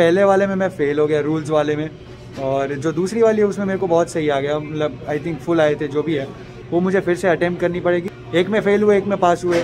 पहले वाले में मैं फ़ेल हो गया रूल्स वाले में और जो दूसरी वाली है उसमें मेरे को बहुत सही आ गया मतलब आई थिंक फुल आए थे जो भी है वो मुझे फिर से अटैम्प्ट करनी पड़ेगी एक में फ़ेल हुए एक में पास हुए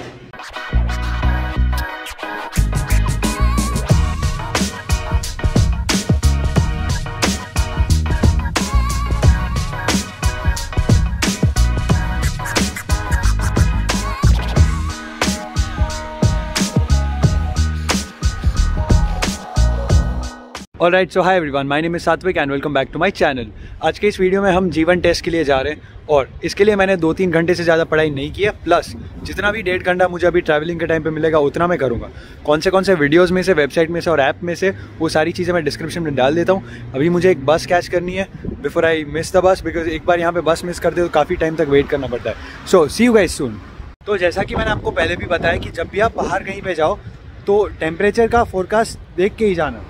और right so hi everyone my name is Satvik and welcome back to my channel आज के इस वीडियो में हम जीवन टेस्ट के लिए जा रहे हैं और इसके लिए मैंने दो तीन घंटे से ज़्यादा पढ़ाई नहीं की है प्लस जितना भी डेढ़ घंटा मुझे अभी ट्रैवलिंग के टाइम पे मिलेगा उतना मैं करूँगा कौन से कौन से वीडियोज़ में से वेबसाइट में से और ऐप में से वो सारी चीज़ें मैं डिस्क्रिप्शन में डाल देता हूँ अभी मुझे एक बस कैच करनी है before I miss the bus because एक बार यहाँ पर बस मिस कर दे तो काफ़ी टाइम तक वेट करना पड़ता है सो सी यू गाइज सुन तो जैसा कि मैंने आपको पहले भी बताया कि जब भी आप बाहर कहीं पर जाओ तो टेम्परेचर का फोरकास्ट देख के ही जाना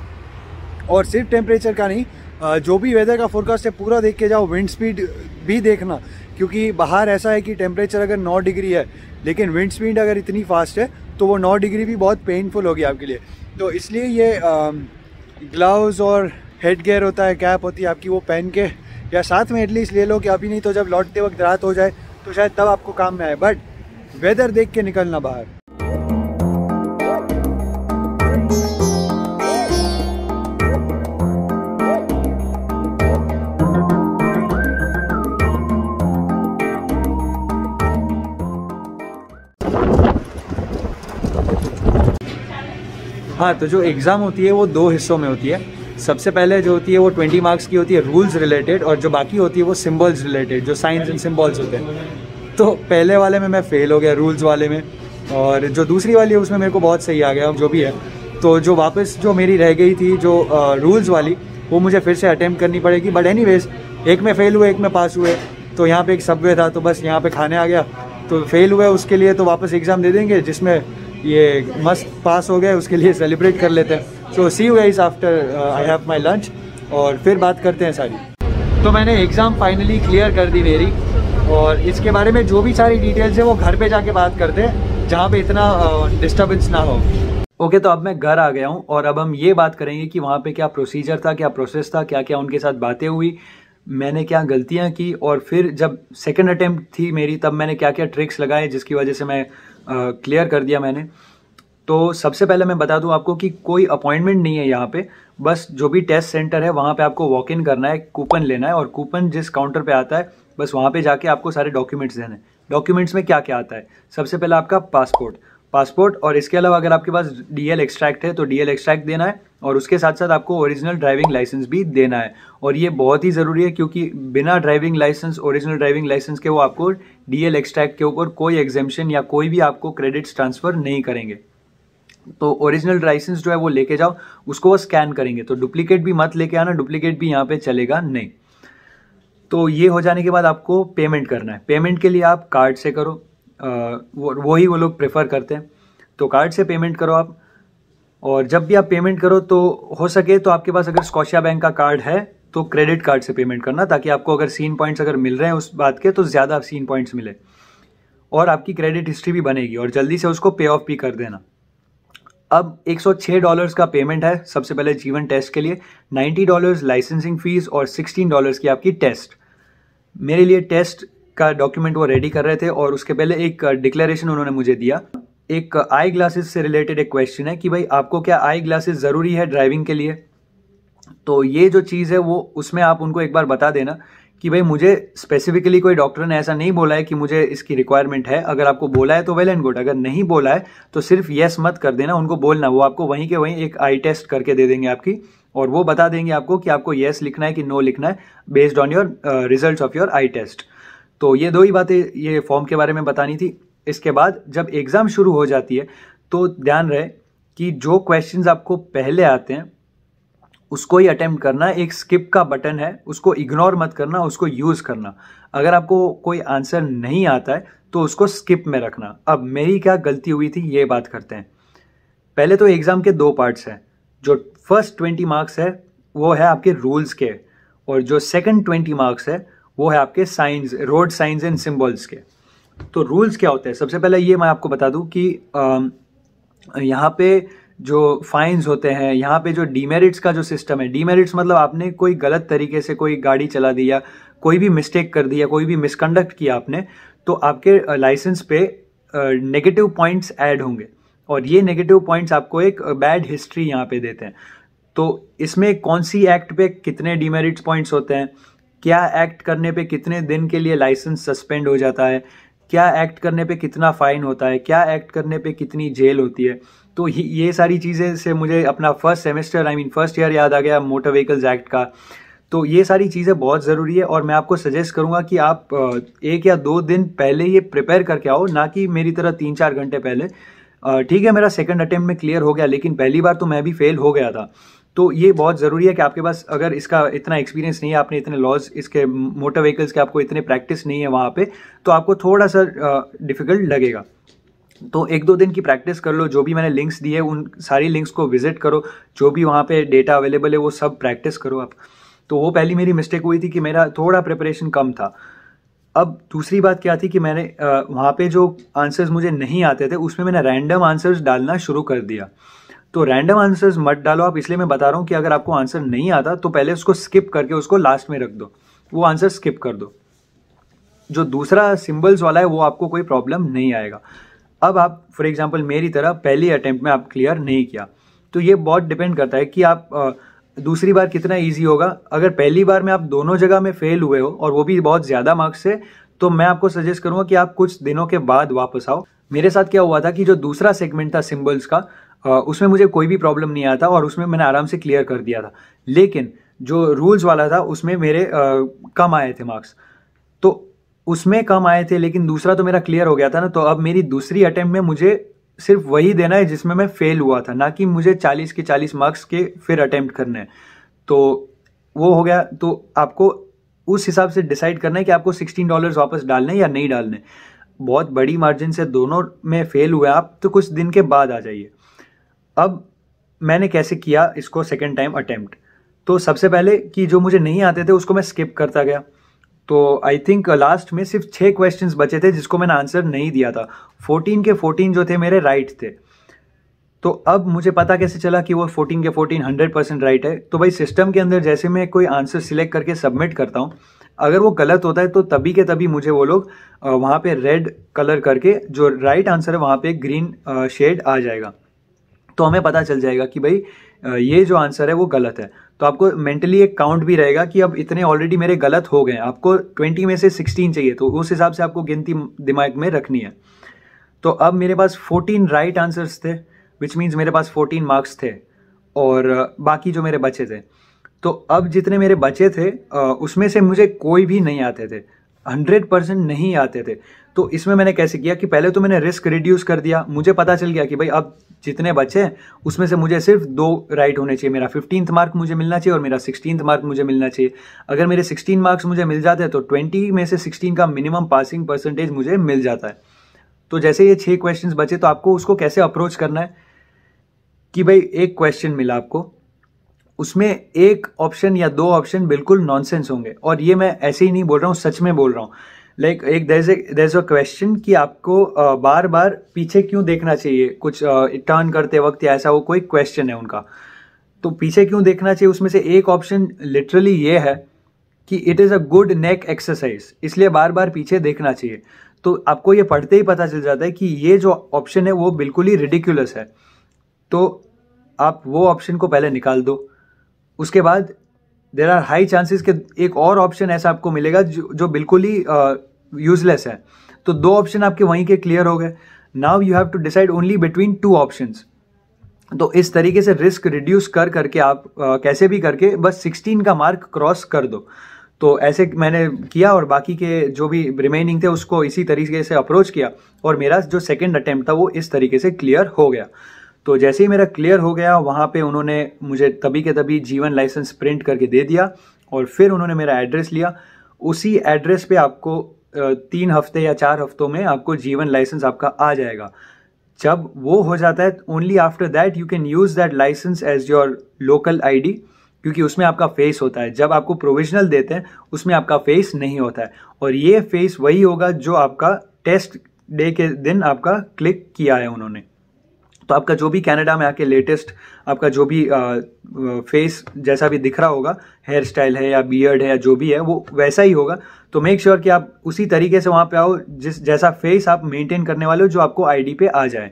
और सिर्फ टेम्परेचर का नहीं जो भी वेदर का फोरकास्ट है पूरा देख के जाओ विंड स्पीड भी देखना क्योंकि बाहर ऐसा है कि टेम्परेचर अगर 9 डिग्री है लेकिन विंड स्पीड अगर इतनी फास्ट है तो वो 9 डिग्री भी बहुत पेनफुल होगी आपके लिए तो इसलिए ये ग्लव्स और हेड गेयर होता है कैप होती है आपकी वो पहन के या साथ में एटलीस्ट ले लो कि अभी नहीं तो जब लौटते वक्त रात हो जाए तो शायद तब आपको काम में आए बट वेदर देख के निकलना बाहर हाँ तो जो एग्ज़ाम होती है वो दो हिस्सों में होती है सबसे पहले जो होती है वो ट्वेंटी मार्क्स की होती है रूल्स रिलेटेड और जो बाकी होती है वो सिम्बल्स रिलेटेड जो साइंस एंड सिम्बल्स होते हैं तो पहले वाले में मैं फ़ेल हो गया रूल्स वाले में और जो दूसरी वाली है उसमें मेरे को बहुत सही आ गया जो भी है तो जो वापस जो मेरी रह गई थी जो रूल्स वाली वो मुझे फिर से अटैम्प्ट करनी पड़ेगी बट एनी एक में फ़ेल हुए एक में पास हुए तो यहाँ पे एक सबवे था तो बस यहाँ पे खाने आ गया तो फेल हुआ उसके लिए तो वापस एग्ज़ाम दे देंगे जिसमें ये मस्त पास हो गए उसके लिए सेलिब्रेट कर लेते हैं so see you is after I have my lunch और फिर बात करते हैं सारी तो मैंने एग्ज़ाम फाइनली क्लियर कर दी मेरी और इसके बारे में जो भी सारी डिटेल्स है वो घर पे जाके बात करते हैं जहाँ पे इतना डिस्टर्बेंस uh, ना हो ओके okay, तो अब मैं घर आ गया हूँ और अब हम ये बात करेंगे कि वहाँ पे क्या प्रोसीजर था क्या प्रोसेस था क्या क्या उनके साथ बातें हुई मैंने क्या गलतियाँ की और फिर जब सेकेंड अटैम्प्ट थी मेरी तब मैंने क्या क्या ट्रिक्स लगाए जिसकी वजह से मैं क्लियर कर दिया मैंने तो सबसे पहले मैं बता दूं आपको कि कोई अपॉइंटमेंट नहीं है यहाँ पे बस जो भी टेस्ट सेंटर है वहाँ पे आपको वॉक इन करना है कूपन लेना है और कूपन जिस काउंटर पे आता है बस वहाँ पे जाके आपको सारे डॉक्यूमेंट्स देने डॉक्यूमेंट्स में क्या क्या आता है सबसे पहले आपका पासपोर्ट पासपोर्ट और इसके अलावा अगर आपके पास डीएल एक्सट्रैक्ट है तो डीएल एक्सट्रैक्ट देना है और उसके साथ साथ आपको ओरिजिनल ड्राइविंग लाइसेंस भी देना है और ये बहुत ही ज़रूरी है क्योंकि बिना driving license original driving license के वो आपको डीएल एक्सट्रैक्ट के ऊपर कोई एग्जेम्पन या कोई भी आपको क्रेडिट्स ट्रांसफ़र नहीं करेंगे तो ओरिजिनल लाइसेंस जो है वो लेके जाओ उसको वो स्कैन करेंगे तो डुप्लीकेट भी मत लेके आना डुप्लीकेट भी यहाँ पर चलेगा नहीं तो ये हो जाने के बाद आपको पेमेंट करना है पेमेंट के लिए आप कार्ड से करो वो वो ही वो लोग प्रेफर करते हैं तो कार्ड से पेमेंट करो आप और जब भी आप पेमेंट करो तो हो सके तो आपके पास अगर स्कॉशिया बैंक का कार्ड है तो क्रेडिट कार्ड से पेमेंट करना ताकि आपको अगर सीन पॉइंट्स अगर मिल रहे हैं उस बात के तो ज़्यादा सीन पॉइंट्स मिले और आपकी क्रेडिट हिस्ट्री भी बनेगी और जल्दी से उसको पे ऑफ भी कर देना अब 106 डॉलर्स का पेमेंट है सबसे पहले जीवन टेस्ट के लिए 90 डॉलर्स लाइसेंसिंग फीस और 16 डॉलर्स की आपकी टेस्ट मेरे लिए टेस्ट का डॉक्यूमेंट वो रेडी कर रहे थे और उसके पहले एक डिक्लेरेशन uh, उन्होंने मुझे दिया एक आई uh, ग्लासेस से रिलेटेड एक क्वेश्चन है कि भाई आपको क्या आई ग्लासेस ज़रूरी है ड्राइविंग के लिए तो ये जो चीज़ है वो उसमें आप उनको एक बार बता देना कि भाई मुझे स्पेसिफिकली कोई डॉक्टर ने ऐसा नहीं बोला है कि मुझे इसकी रिक्वायरमेंट है अगर आपको बोला है तो वेल एंड गुड अगर नहीं बोला है तो सिर्फ येस मत कर देना उनको बोलना वो आपको वहीं के वहीं एक आई टेस्ट करके दे देंगे आपकी और वो बता देंगे आपको कि आपको येस लिखना है कि नो लिखना है based on your result of your eye test तो ये दो ही बातें ये फॉर्म के बारे में बतानी थी इसके बाद जब एग्ज़ाम शुरू हो जाती है तो ध्यान रहे कि जो क्वेश्चन आपको पहले आते हैं उसको ही अटैम्प्ट करना एक स्किप का बटन है उसको इग्नोर मत करना उसको यूज़ करना अगर आपको कोई आंसर नहीं आता है तो उसको स्किप में रखना अब मेरी क्या गलती हुई थी ये बात करते हैं पहले तो एग्ज़ाम के दो पार्ट्स हैं जो फर्स्ट ट्वेंटी मार्क्स है वो है आपके रूल्स के और जो सेकंड ट्वेंटी मार्क्स है वो है आपके signs road signs and symbols के तो रूल्स क्या होते हैं सबसे पहले ये मैं आपको बता दूं कि यहाँ पे जो फाइन्स होते हैं यहाँ पे जो डीमेरिट्स का जो सिस्टम है डीमेरिट्स मतलब आपने कोई गलत तरीके से कोई गाड़ी चला दी या कोई भी मिस्टेक कर दी या कोई भी मिसकंडक्ट किया आपने तो आपके लाइसेंस पे नेगेटिव पॉइंट्स ऐड होंगे और ये नेगेटिव पॉइंट्स आपको एक बैड हिस्ट्री यहाँ पे देते हैं तो इसमें कौन सी एक्ट पे कितने डीमेरिट्स पॉइंट्स होते हैं क्या एक्ट करने पे कितने दिन के लिए लाइसेंस सस्पेंड हो जाता है क्या एक्ट करने पे कितना फ़ाइन होता है क्या एक्ट करने पे कितनी जेल होती है तो ये सारी चीज़ें से मुझे अपना first semester I mean first year याद आ गया मोटर व्हीकल्स एक्ट का तो ये सारी चीज़ें बहुत ज़रूरी है और मैं आपको सजेस्ट करूँगा कि आप एक या दो दिन पहले ये प्रिपेयर करके आओ ना कि मेरी तरह तीन चार घंटे पहले ठीक है मेरा सेकंड अटेम्प्ट में क्लियर हो गया लेकिन पहली बार तो मैं भी फेल हो गया था तो ये बहुत ज़रूरी है कि आपके पास अगर इसका इतना एक्सपीरियंस नहीं है आपने इतने लॉज इसके मोटर व्हीकल्स के आपको इतने प्रैक्टिस नहीं है वहाँ पे तो आपको थोड़ा सा डिफ़िकल्ट लगेगा तो एक दो दिन की प्रैक्टिस कर लो जो भी मैंने लिंक्स दिए उन सारी लिंक्स को विजिट करो जो भी वहाँ पे डेटा अवेलेबल है वो सब प्रैक्टिस करो आप तो वो पहली मेरी मिस्टेक हुई थी कि मेरा थोड़ा प्रिपरेशन कम था अब दूसरी बात क्या थी कि मैंने वहाँ पे जो आंसर्स मुझे नहीं आते थे उसमें मैंने रैंडम आंसर्स डालना शुरू कर दिया तो रैंडम आंसर्स मत डालो आप इसलिए मैं बता रहा हूँ कि अगर आपको आंसर नहीं आता तो पहले उसको स्किप करके उसको लास्ट में रख दो वो आंसर स्किप कर दो जो दूसरा सिंबल्स वाला है वो आपको कोई प्रॉब्लम नहीं आएगा अब आप फॉर एग्जाम्पल मेरी तरह पहली अटेम्प्ट में आप क्लियर नहीं किया तो ये बहुत डिपेंड करता है कि आप दूसरी बार कितना इजी होगा अगर पहली बार में आप दोनों जगह में फेल हुए हो और वो भी बहुत ज़्यादा मार्क्स से तो मैं आपको सजेस्ट करूँगा कि आप कुछ दिनों के बाद वापस आओ मेरे साथ क्या हुआ था कि जो दूसरा सेगमेंट था सिम्बल्स का उसमें मुझे कोई भी प्रॉब्लम नहीं आया था और उसमें मैंने आराम से क्लियर कर दिया था लेकिन जो रूल्स वाला था उसमें मेरे कम आए थे मार्क्स तो उसमें कम आए थे लेकिन दूसरा तो मेरा क्लियर हो गया था ना तो अब मेरी दूसरी अटैम्प्ट में मुझे सिर्फ वही देना है जिसमें मैं फेल हुआ था ना कि मुझे 40 के 40 मार्क्स के फिर अटैम्प्ट करने हैं तो वो हो गया तो आपको उस हिसाब से डिसाइड करना है कि आपको सिक्सटीन डॉलर्स वापस डालने या नहीं डालने बहुत बड़ी मार्जिन से दोनों में फेल हुए आप तो कुछ दिन के बाद आ जाइए अब मैंने कैसे किया इसको सेकेंड टाइम अटैम्प्ट तो सबसे पहले कि जो मुझे नहीं आते थे उसको मैं स्किप करता गया तो आई थिंक लास्ट में सिर्फ छः क्वेश्चंस बचे थे जिसको मैंने आंसर नहीं दिया था फोर्टीन के फोर्टीन जो थे मेरे राइट right थे तो अब मुझे पता कैसे चला कि वो फोर्टीन के फोर्टीन हंड्रेड परसेंट राइट है तो भाई सिस्टम के अंदर जैसे मैं कोई आंसर सिलेक्ट करके सबमिट करता हूँ अगर वो गलत होता है तो तभी के तभी मुझे वो लोग वहाँ पे रेड कलर करके जो राइट right आंसर है वहाँ पे ग्रीन शेड आ जाएगा तो हमें पता चल जाएगा कि भाई ये जो आंसर है वो गलत है तो आपको मेंटली एक काउंट भी रहेगा कि अब इतने ऑलरेडी मेरे गलत हो गए आपको ट्वेंटी में से सिक्सटीन चाहिए तो उस हिसाब से आपको गिनती दिमाग में रखनी है तो अब मेरे पास फोर्टीन राइट आंसर्स थे विच मीन्स मेरे पास फोर्टीन मार्क्स थे और बाकी जो मेरे बचे थे तो अब जितने मेरे बचे थे उसमें से मुझे कोई भी नहीं आते थे हंड्रेड परसेंट नहीं आते थे तो इसमें मैंने कैसे किया कि पहले तो मैंने रिस्क रिड्यूस कर दिया मुझे पता चल गया कि भाई अब जितने बचे उसमें से मुझे सिर्फ दो राइट होने चाहिए मेरा फिफ्टींथ मार्क मुझे मिलना चाहिए और मेरा सिक्सटीन मार्क मुझे मिलना चाहिए अगर मेरे सिक्सटीन मार्क्स मुझे मिल जाते हैं तो ट्वेंटी में से सिक्सटीन का मिनिमम पासिंग परसेंटेज मुझे मिल जाता है तो जैसे ये छः क्वेश्चन बचे तो आपको उसको कैसे अप्रोच करना है कि भाई एक क्वेश्चन मिला आपको उसमें एक ऑप्शन या दो ऑप्शन बिल्कुल नॉनसेंस होंगे और ये मैं ऐसे ही नहीं बोल रहा हूँ सच में बोल रहा हूँ लाइक एक देर इज अ क्वेश्चन कि आपको बार बार पीछे क्यों देखना चाहिए कुछ टर्न करते वक्त या ऐसा वो कोई क्वेश्चन है उनका तो पीछे क्यों देखना चाहिए उसमें से एक ऑप्शन लिटरली ये है कि it is a good neck exercise इसलिए बार बार पीछे देखना चाहिए तो आपको ये पढ़ते ही पता चल जाता है कि ये जो ऑप्शन है वो बिल्कुल ही रिडिकुलस है तो आप वो ऑप्शन को पहले निकाल दो उसके बाद देर आर हाई चांसेस के एक और ऑप्शन ऐसा आपको मिलेगा जो जो बिल्कुल ही यूजलेस है तो दो ऑप्शन आपके वहीं के क्लियर हो गए now you have to decide only between two option तो इस तरीके से रिस्क रिड्यूस कर करके आप आ, कैसे भी करके बस 16 का मार्क क्रॉस कर दो तो ऐसे मैंने किया और बाकी के जो भी रिमेनिंग थे उसको इसी तरीके से अप्रोच किया और मेरा जो सेकेंड अटेम्प्ट था वो इस तरीके से क्लियर हो गया तो जैसे ही मेरा क्लियर हो गया वहाँ पे उन्होंने मुझे तभी के तभी जीवन लाइसेंस प्रिंट करके दे दिया और फिर उन्होंने मेरा एड्रेस लिया उसी एड्रेस पे आपको तीन हफ्ते या चार हफ्तों में आपको जीवन लाइसेंस आपका आ जाएगा जब वो हो जाता है only after that you can use that license as your local I क्योंकि उसमें आपका फेस होता है जब आपको प्रोविजनल देते हैं उसमें आपका फेस नहीं होता है और ये फेस वही होगा जो आपका टेस्ट डे के दिन आपका क्लिक किया है उन्होंने तो आपका जो भी कनाडा में आके लेटेस्ट आपका जो भी आ, फेस जैसा भी दिख रहा होगा हेयर स्टाइल है या बियर्ड है या जो भी है वो वैसा ही होगा तो मेक श्योर sure कि आप उसी तरीके से वहाँ पे आओ जिस जैसा फेस आप मेंटेन करने वाले हो जो आपको आईडी पे आ जाए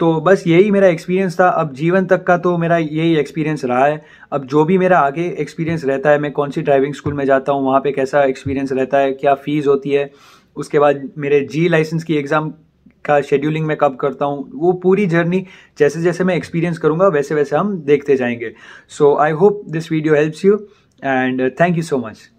तो बस यही मेरा एक्सपीरियंस था अब जीवन तक का तो मेरा यही एक्सपीरियंस रहा है अब जो भी मेरा आगे एक्सपीरियंस रहता है मैं कौन सी ड्राइविंग स्कूल में जाता हूँ वहाँ पर कैसा एक्सपीरियंस रहता है क्या फ़ीस होती है उसके बाद मेरे जी लाइसेंस की एग्ज़ाम का शेड्यूलिंग मैं कब करता हूँ वो पूरी जर्नी जैसे जैसे मैं एक्सपीरियंस करूँगा वैसे वैसे हम देखते जाएंगे so I hope this video helps you and thank you so much